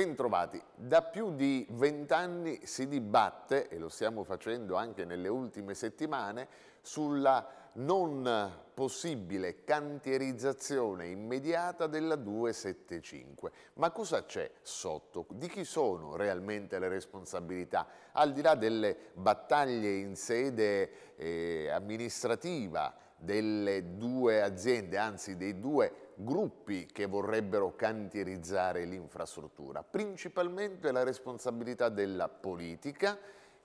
Bentrovati. Da più di vent'anni si dibatte, e lo stiamo facendo anche nelle ultime settimane, sulla non possibile cantierizzazione immediata della 275. Ma cosa c'è sotto? Di chi sono realmente le responsabilità? Al di là delle battaglie in sede eh, amministrativa, delle due aziende, anzi dei due gruppi che vorrebbero cantierizzare l'infrastruttura. Principalmente la responsabilità della politica,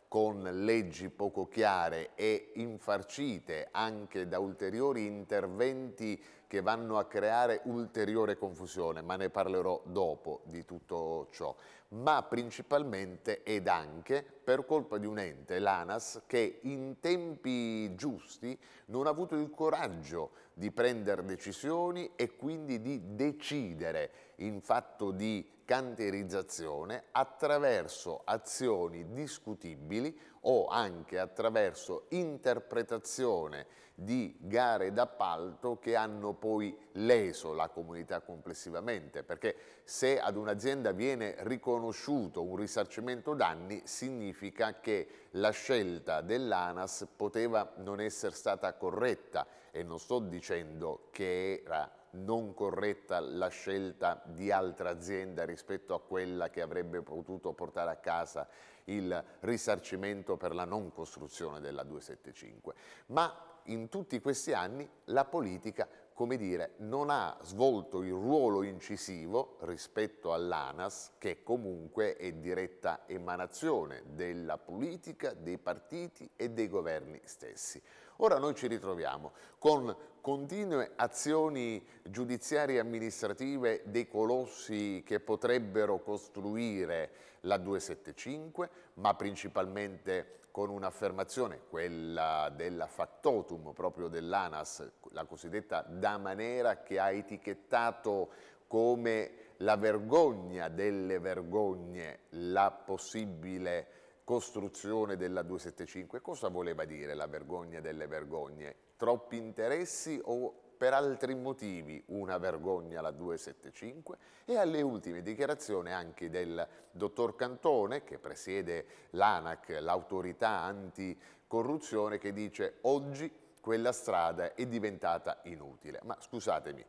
con leggi poco chiare e infarcite anche da ulteriori interventi che vanno a creare ulteriore confusione, ma ne parlerò dopo di tutto ciò, ma principalmente ed anche per colpa di un ente, l'ANAS, che in tempi giusti non ha avuto il coraggio di prendere decisioni e quindi di decidere in fatto di canterizzazione attraverso azioni discutibili o anche attraverso interpretazione di gare d'appalto che hanno poi leso la comunità complessivamente, perché se ad un'azienda viene riconosciuto un risarcimento danni significa che la scelta dell'ANAS poteva non essere stata corretta e non sto dicendo che era non corretta la scelta di altra azienda rispetto a quella che avrebbe potuto portare a casa il risarcimento per la non costruzione della 275. Ma in tutti questi anni la politica, come dire, non ha svolto il ruolo incisivo rispetto all'ANAS, che comunque è diretta emanazione della politica, dei partiti e dei governi stessi. Ora noi ci ritroviamo con continue azioni giudiziarie e amministrative dei colossi che potrebbero costruire la 275, ma principalmente con un'affermazione, quella della factotum proprio dell'ANAS, la cosiddetta Damanera che ha etichettato come la vergogna delle vergogne la possibile costruzione della 275. Cosa voleva dire la vergogna delle vergogne? Troppi interessi o per altri motivi una vergogna la 275 e alle ultime dichiarazioni anche del dottor Cantone che presiede l'ANAC, l'autorità anticorruzione che dice oggi quella strada è diventata inutile. Ma scusatemi,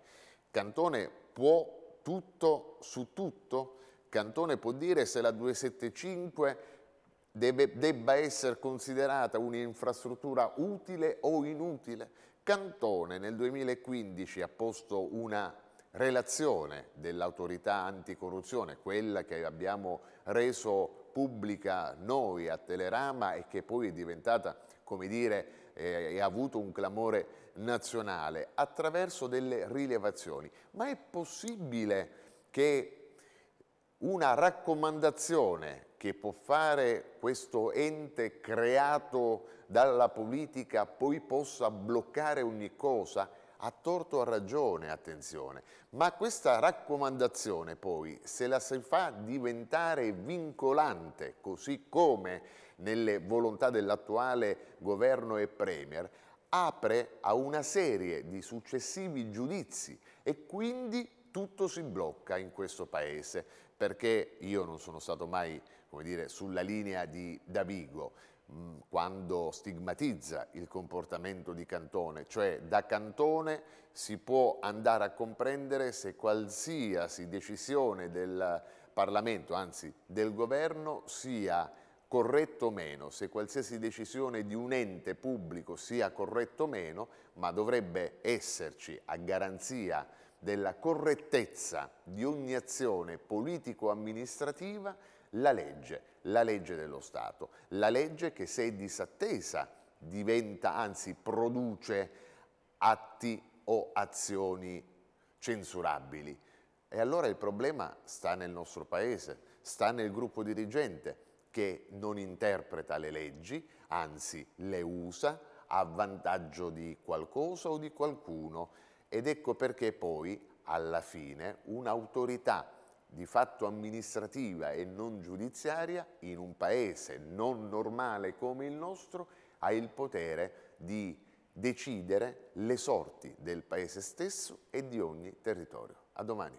Cantone può tutto su tutto? Cantone può dire se la 275 deve, debba essere considerata un'infrastruttura utile o inutile? Cantone nel 2015 ha posto una relazione dell'autorità anticorruzione, quella che abbiamo reso pubblica noi a Telerama e che poi è diventata, come dire, eh, ha avuto un clamore nazionale attraverso delle rilevazioni. Ma è possibile che una raccomandazione che può fare questo ente creato dalla politica poi possa bloccare ogni cosa? A torto o a ragione, attenzione. Ma questa raccomandazione poi, se la si fa diventare vincolante, così come nelle volontà dell'attuale governo e premier, apre a una serie di successivi giudizi e quindi tutto si blocca in questo paese, perché io non sono stato mai dire, sulla linea di Davigo mm, quando stigmatizza il comportamento di Cantone, cioè da Cantone si può andare a comprendere se qualsiasi decisione del Parlamento, anzi del governo, sia corretto o meno, se qualsiasi decisione di un ente pubblico sia corretto o meno, ma dovrebbe esserci a garanzia della correttezza di ogni azione politico-amministrativa la legge, la legge dello Stato, la legge che se è disattesa diventa, anzi produce atti o azioni censurabili. E allora il problema sta nel nostro Paese, sta nel gruppo dirigente che non interpreta le leggi, anzi le usa a vantaggio di qualcosa o di qualcuno ed ecco perché poi, alla fine, un'autorità di fatto amministrativa e non giudiziaria in un paese non normale come il nostro ha il potere di decidere le sorti del paese stesso e di ogni territorio. A domani.